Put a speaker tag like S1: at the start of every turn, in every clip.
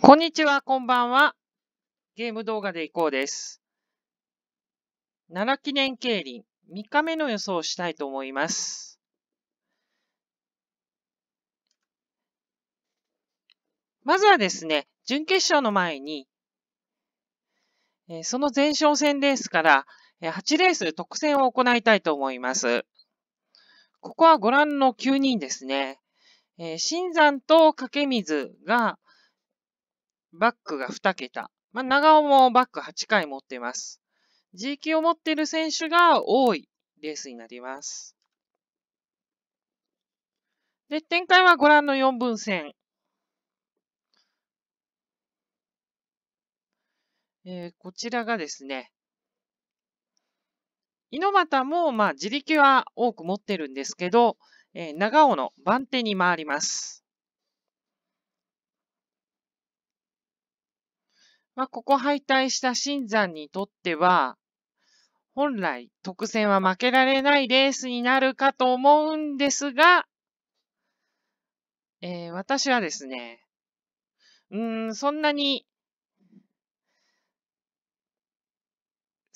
S1: こんにちは、こんばんは。ゲーム動画でいこうです。奈良記念競輪、3日目の予想をしたいと思います。まずはですね、準決勝の前に、その前哨戦レースから、8レース特選を行いたいと思います。ここはご覧の9人ですね。えー、新山と掛水が、バックが2桁。まあ、長尾もバック8回持ってます。地域を持っている選手が多いレースになります。で、展開はご覧の4分線。えー、こちらがですね、猪俣も、まあ、自力は多く持ってるんですけど、えー、長尾の番手に回ります。まあ、ここ敗退した新山にとっては、本来、特選は負けられないレースになるかと思うんですが、えー、私はですね、うん、そんなに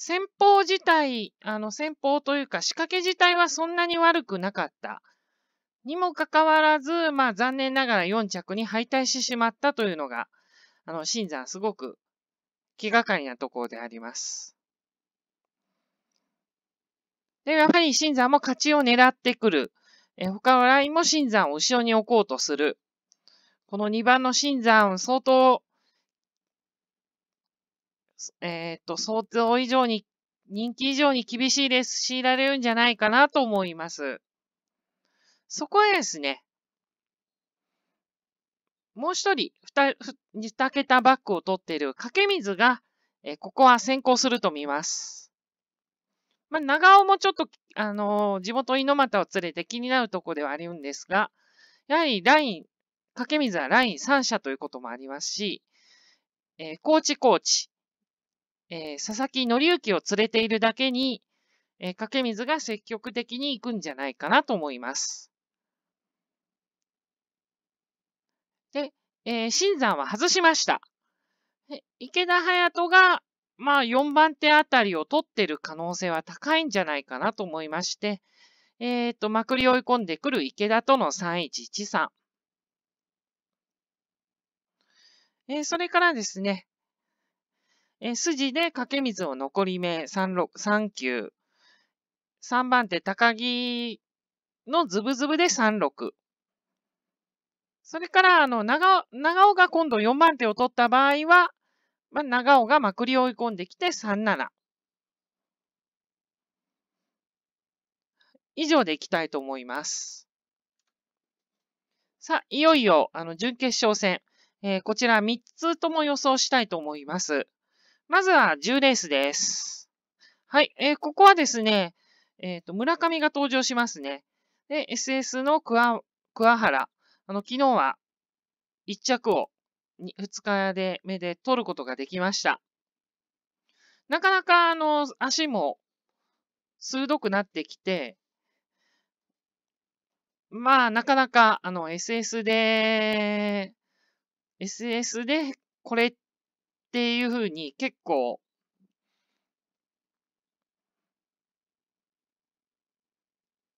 S1: 戦法自体、あの、戦法というか仕掛け自体はそんなに悪くなかった。にもかかわらず、まあ残念ながら4着に敗退してしまったというのが、あの、新山すごく気がかりなところであります。で、やはり新山も勝ちを狙ってくる。え他のラインも新山を後ろに置こうとする。この2番の新山、相当えっ、ー、と、想像以上に、人気以上に厳しいです。し、強いられるんじゃないかなと思います。そこへですね、もう一人、二、二桁バックを取っている掛水が、えー、ここは先行すると見ます。まあ、長尾もちょっと、あのー、地元猪俣を連れて気になるとこではあるんですが、やはりライン、掛水はライン3社ということもありますし、えー、高知高知、えー、佐々木則之を連れているだけに、えー、掛水が積極的に行くんじゃないかなと思います。で、えー、新山は外しました。池田隼人が、まあ、4番手あたりを取ってる可能性は高いんじゃないかなと思いまして、えっ、ー、と、まくり追い込んでくる池田との3113。えー、それからですね、え筋で掛け水を残り目3、3球。3番手、高木のズブズブで3、6。それから、あの、長尾、長尾が今度4番手を取った場合は、まあ、長尾がまくり追い込んできて3、7。以上でいきたいと思います。さあ、いよいよ、あの、準決勝戦。えー、こちら3つとも予想したいと思います。まずは10レースです。はい、えー、ここはですね、えっ、ー、と、村上が登場しますね。で、SS の桑原。あの、昨日は1着を 2, 2日で目で取ることができました。なかなか、あの、足も鋭くなってきて、まあ、なかなか、あの、SS で、SS でこれっっていうふうに結構、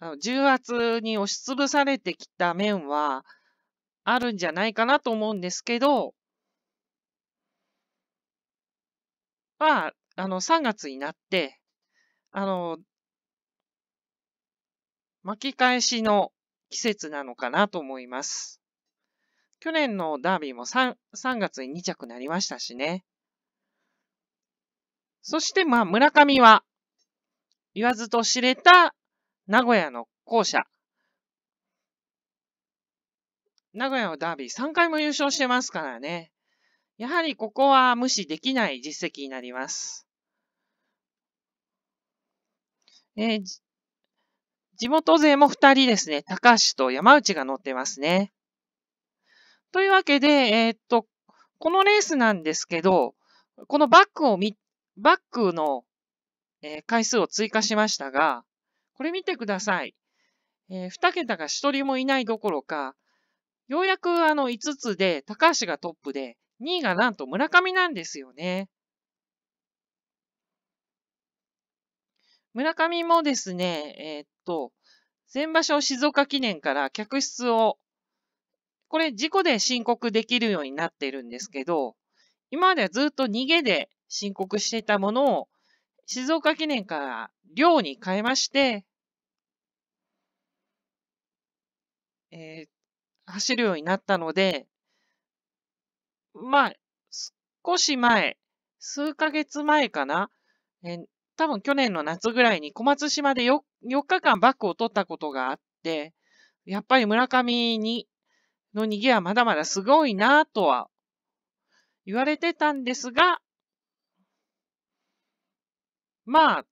S1: あの重圧に押しつぶされてきた面はあるんじゃないかなと思うんですけど、まあ、あの、3月になって、あの、巻き返しの季節なのかなと思います。去年のダービーも 3, 3月に2着になりましたしね。そしてまあ村上は、言わずと知れた名古屋の校舎。名古屋のダービー3回も優勝してますからね。やはりここは無視できない実績になります。えー、地元勢も2人ですね。高橋と山内が乗ってますね。というわけで、えー、っと、このレースなんですけど、このバックをみ、バックの、えー、回数を追加しましたが、これ見てください。えー、2桁が1人もいないどころか、ようやくあの5つで高橋がトップで、2位がなんと村上なんですよね。村上もですね、えー、っと、前場所静岡記念から客室をこれ事故で申告できるようになっているんですけど、今まではずっと逃げで申告していたものを、静岡記念から寮に変えまして、えー、走るようになったので、まあ、少し前、数ヶ月前かな、えー、多分去年の夏ぐらいに小松島で 4, 4日間バックを取ったことがあって、やっぱり村上にの逃げはまだまだすごいなとは言われてたんですが、まあ、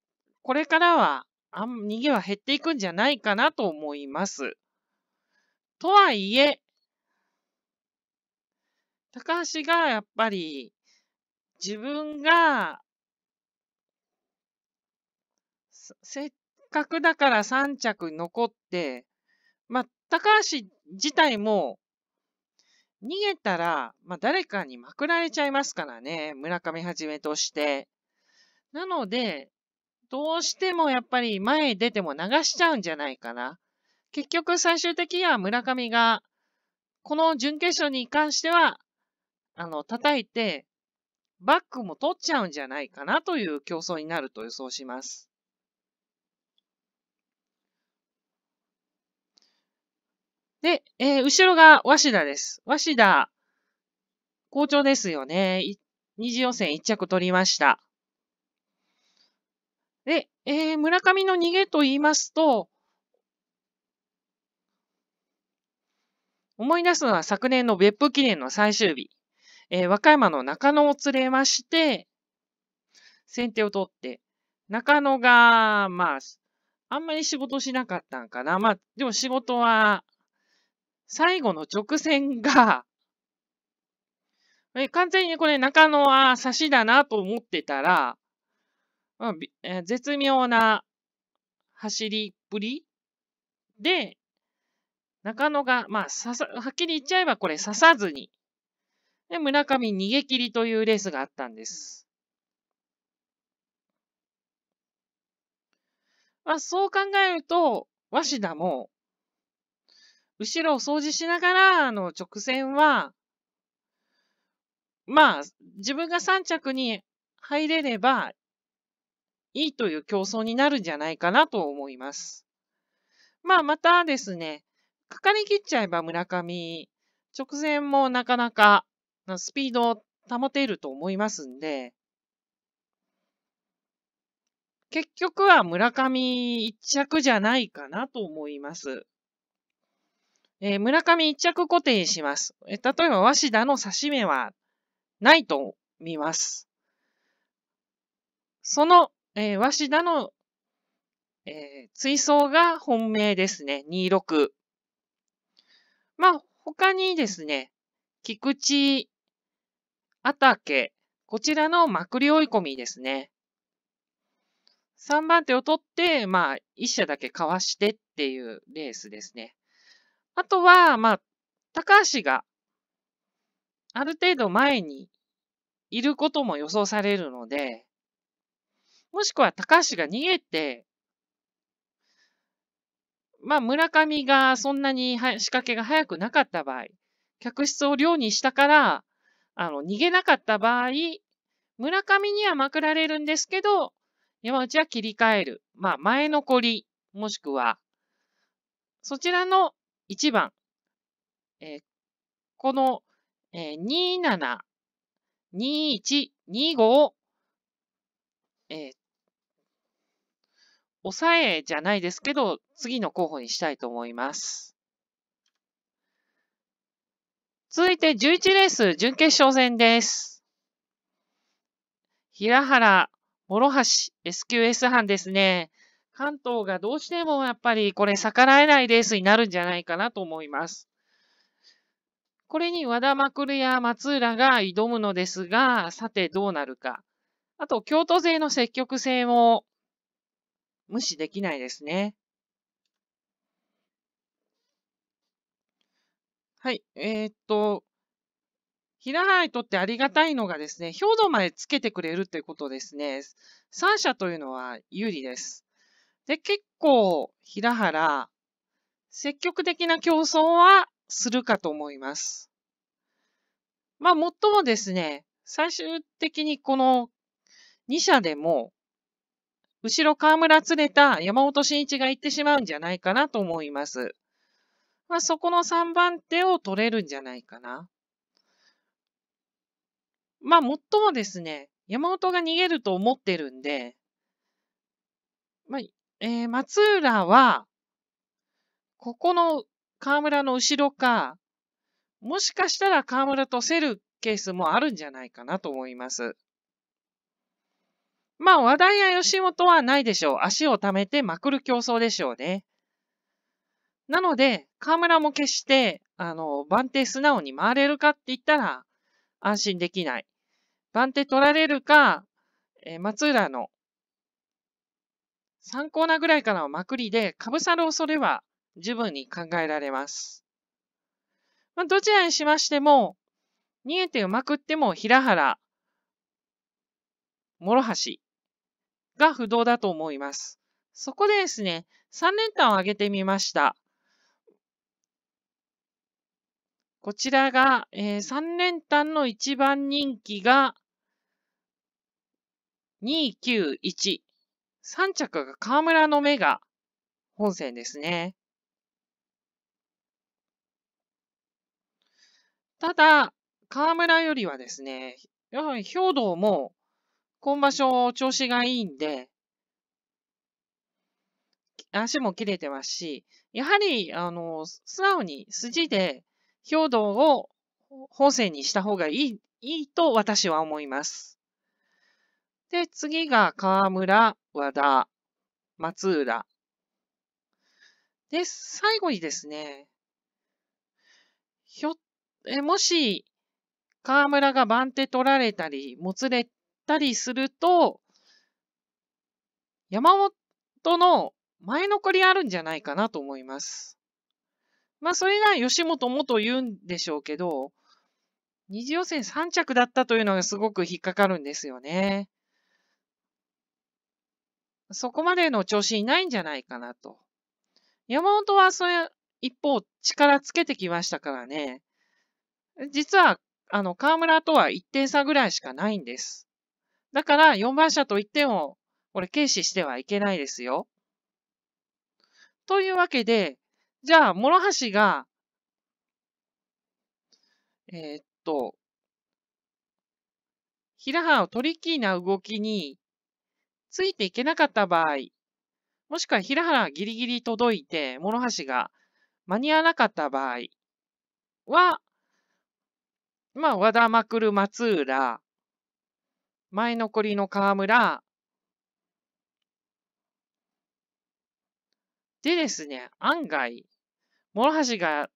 S1: これからは、あん、逃げは減っていくんじゃないかなと思います。とはいえ、高橋がやっぱり自分がせっかくだから3着残って、まあ、高橋自体も逃げたら、まあ、誰かにまくられちゃいますからね、村上はじめとして。なので、どうしてもやっぱり前へ出ても流しちゃうんじゃないかな。結局最終的には村上が、この準決勝に関しては、あの、叩いて、バックも取っちゃうんじゃないかなという競争になると予想します。で、えー、後ろが鷲田です。鷲田、好調ですよね。二次予選一着取りました。で、えー、村上の逃げと言いますと、思い出すのは昨年の別府記念の最終日、えー、和歌山の中野を連れまして、先手を取って、中野が、まあ、あんまり仕事しなかったんかな。まあ、でも仕事は最後の直線が、え完全にこれ中野は差しだなと思ってたら、ん、え絶妙な走りっぷりで、中野が、まあ、ささ、はっきり言っちゃえばこれ刺さずに、で、村上逃げ切りというレースがあったんです。まあ、そう考えると、鷲田も後ろを掃除しながら、あの、直線は、まあ、自分が3着に入れれば、いいという競争になるんじゃないかなと思います。まあ、またですね、かかりきっちゃえば村上、直線もなかなかスピードを保てると思いますんで、結局は村上一着じゃないかなと思います。えー、村上一着固定します。えー、例えば、鷲田の指し目はないと見ます。その、えー、鷲田の、えー、追走が本命ですね。26。まあ、他にですね、菊池、あたけ、こちらのまくり追い込みですね。3番手を取って、まあ、1社だけかわしてっていうレースですね。あとは、まあ、高橋が、ある程度前にいることも予想されるので、もしくは高橋が逃げて、まあ、村上がそんなに仕掛けが早くなかった場合、客室を寮にしたから、あの、逃げなかった場合、村上にはまくられるんですけど、山内は切り替える。まあ、前残り、もしくは、そちらの1番、えー、この、えー、27、21、25を、えー、抑えじゃないですけど、次の候補にしたいと思います。続いて11レース準決勝戦です。平原諸橋 SQS 班ですね。関東がどうしてもやっぱりこれ逆らえないレースになるんじゃないかなと思います。これに和田まくるや松浦が挑むのですが、さてどうなるか。あと、京都勢の積極性も無視できないですね。はい、えー、っと、平原にとってありがたいのがですね、兵頭までつけてくれるということですね。三者というのは有利です。で、結構、平原、積極的な競争はするかと思います。まあ、もっともですね、最終的にこの2社でも、後ろ河村連れた山本慎一が行ってしまうんじゃないかなと思います。まあ、そこの3番手を取れるんじゃないかな。まあ、もっともですね、山本が逃げると思ってるんで、まあ、えー、松浦は、ここの河村の後ろか、もしかしたら河村とせるケースもあるんじゃないかなと思います。まあ、話題や吉本はないでしょう。足を溜めてまくる競争でしょうね。なので、河村も決して、あの、番手素直に回れるかって言ったら、安心できない。番手取られるか、えー、松浦の参考なぐらいからのまくりで、かぶさる恐れは十分に考えられます。まあ、どちらにしましても、逃げてうまくっても平原、諸橋が不動だと思います。そこでですね、3連単を上げてみました。こちらが、えー、3連単の一番人気が291。3着が河村の目が本戦ですね。ただ、河村よりはですね、やはり兵道も今場所調子がいいんで、足も切れてますし、やはり、あの、素直に筋で兵道を本戦にした方がいい、いいと私は思います。で、次が河村、和田、松浦。で、最後にですね、ひょ、えもし、河村が番手取られたり、もつれたりすると、山本の前残りあるんじゃないかなと思います。まあ、それが吉本もと言うんでしょうけど、二次予選3着だったというのがすごく引っかかるんですよね。そこまでの調子いないんじゃないかなと。山本はそれ、一方、力つけてきましたからね。実は、あの、河村とは1点差ぐらいしかないんです。だから、4番車と1点を、これ、軽視してはいけないですよ。というわけで、じゃあ、諸橋が、えー、っと、平原をトリッキーな動きについていけなかった場合、もしくは平原がギリギリ届いて、諸橋が間に合わなかった場合は、まあ、和田まくる松浦、前残りの河村、でですね、案外、諸橋が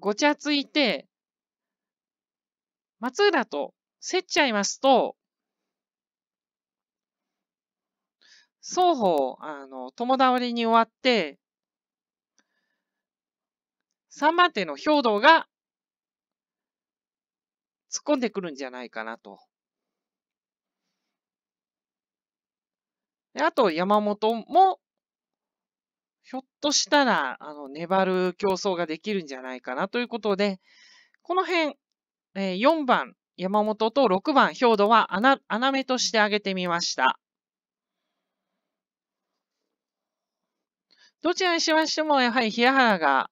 S1: ごちゃついて、松浦と競っちゃいますと、双方、あの、共倒れに終わって、3番手の兵道が突っ込んでくるんじゃないかなと。であと、山本も、ひょっとしたら、あの、粘る競争ができるんじゃないかなということで、この辺、えー、4番、山本と6番、兵道は穴、穴目として挙げてみました。どちらにしましても、やはり平原が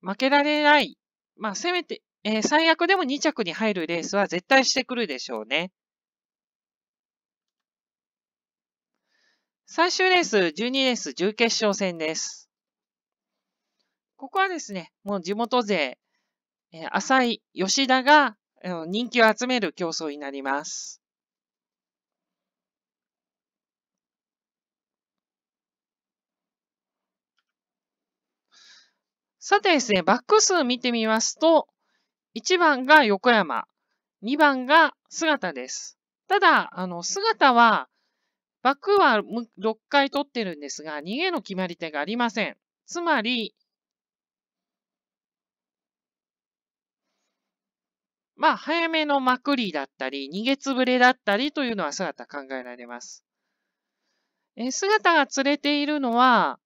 S1: 負けられない。まあ、せめて、えー、最悪でも2着に入るレースは絶対してくるでしょうね。最終レース、12レース、準決勝戦です。ここはですね、もう地元勢、え浅井、吉田が人気を集める競争になります。さてですね、バック数見てみますと、1番が横山、2番が姿です。ただ、あの、姿は、バックは6回取ってるんですが、逃げの決まり手がありません。つまり、まあ、早めのまくりだったり、逃げつぶれだったりというのは姿考えられます。え姿が連れているのは、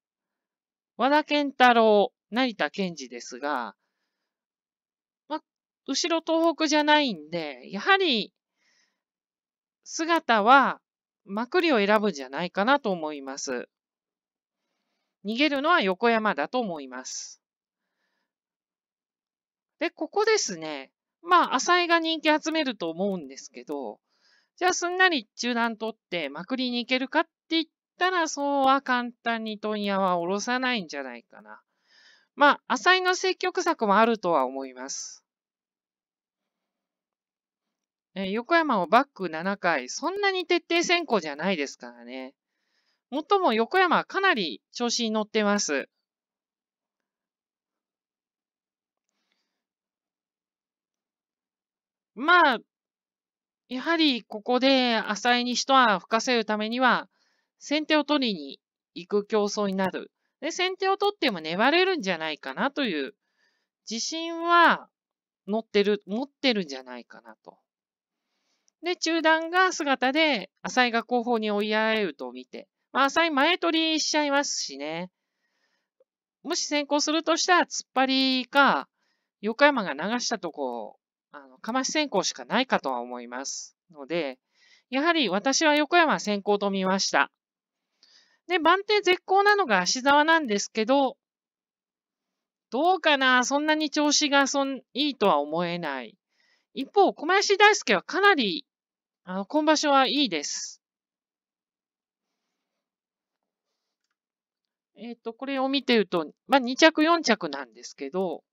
S1: 和田健太郎、成田健二ですが、ま、後ろ東北じゃないんで、やはり、姿は、まくりを選ぶんじゃないかなと思います。逃げるのは横山だと思います。で、ここですね。まあ、浅井が人気集めると思うんですけど、じゃあすんなり中断取ってまくりに行けるかって言ったら、そうは簡単に問屋は下ろさないんじゃないかな。まあ、浅井の積極策もあるとは思います。え横山をバック7回、そんなに徹底選考じゃないですからね。もっとも横山はかなり調子に乗ってます。まあ、やはりここで浅井に一泡吹かせるためには、先手を取りに行く競争になる。で、先手を取っても粘れるんじゃないかなという自信は乗ってる、持ってるんじゃないかなと。で、中段が姿で浅井が後方に追いやられると見て、まあ、浅井前取りしちゃいますしね。もし先行するとしたら突っ張りか、横山が流したとこ、あの、かまし先行しかないかとは思いますので、やはり私は横山先行と見ました。で、番手絶好なのが足沢なんですけど、どうかなそんなに調子がそんいいとは思えない。一方、小林大輔はかなり、あの、今場所はいいです。えっ、ー、と、これを見てると、まあ、2着、4着なんですけど、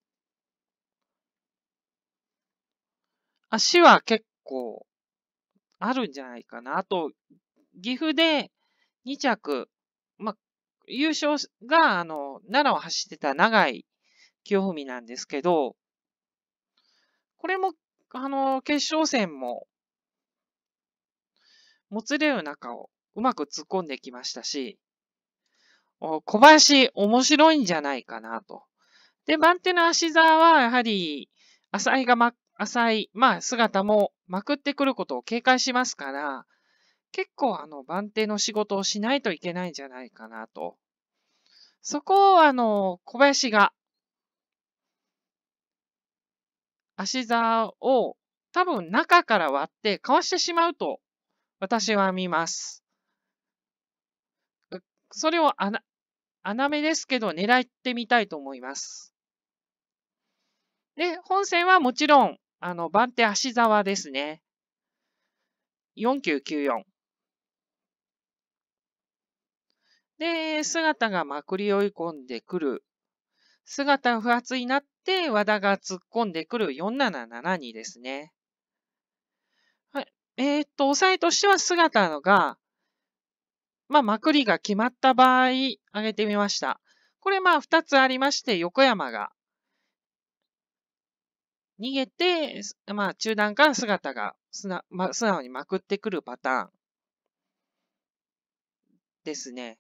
S1: 足は結構あるんじゃないかな。あと、岐阜で2着、優勝が、あの、奈良を走ってた長井清文なんですけど、これも、あの、決勝戦も、もつれる中をうまく突っ込んできましたし、小林面白いんじゃないかなと。で、番手の足沢はやはり浅井がま、浅井、まあ姿もまくってくることを警戒しますから、結構あの番手の仕事をしないといけないんじゃないかなと。そこをあの小林が足座を多分中から割ってかわしてしまうと私は見ます。それを穴、穴目ですけど狙ってみたいと思います。で、本戦はもちろん、あの、番手足沢ですね。4994。で、姿がまくり追い込んでくる。姿不発になって和田が突っ込んでくる4772ですね。はい。えー、っと、押さえとしては姿のが、まあ、まくりが決まった場合、挙げてみました。これ、まあ、二つありまして、横山が、逃げて、まあ、中段から姿がな、ま、素直にまくってくるパターンですね。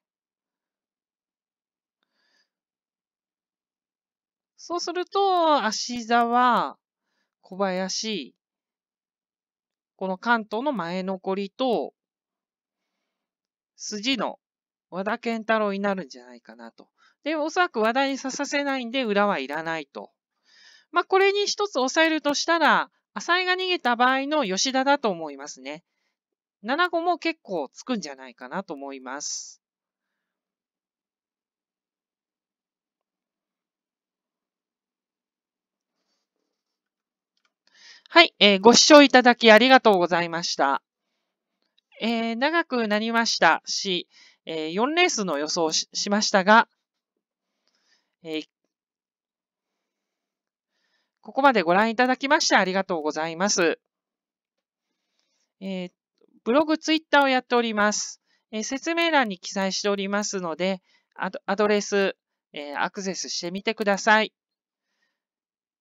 S1: そうすると、足沢、小林、この関東の前残りと、筋の和田健太郎になるんじゃないかなと。で、おそらく和田に刺させないんで、裏はいらないと。まあ、これに一つ抑えるとしたら、浅井が逃げた場合の吉田だと思いますね。7号も結構つくんじゃないかなと思います。はい、えー、ご視聴いただきありがとうございました。えー、長くなりましたし、えー、4レースの予想ししましたが、えここまでご覧いただきましてありがとうございます。えブログ、ツイッターをやっております。え説明欄に記載しておりますので、アドアドレス、えアクセスしてみてください。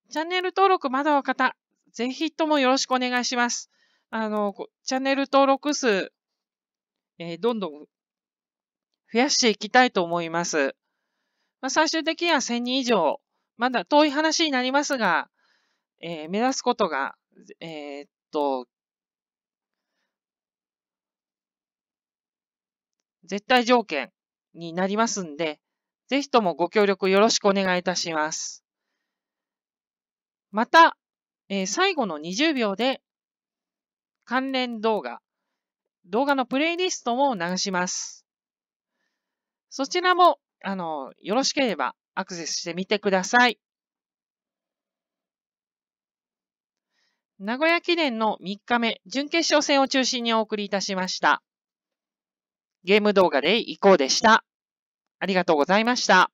S1: チャンネル登録まだの方、ぜひともよろしくお願いします。あの、チャンネル登録数、えー、どんどん増やしていきたいと思います。まあ、最終的には1000人以上、まだ遠い話になりますが、えー、目指すことが、えー、っと、絶対条件になりますんで、ぜひともご協力よろしくお願いいたします。また、えー、最後の20秒で関連動画、動画のプレイリストも流します。そちらも、あの、よろしければアクセスしてみてください。名古屋記念の3日目、準決勝戦を中心にお送りいたしました。ゲーム動画でいこうでした。ありがとうございました。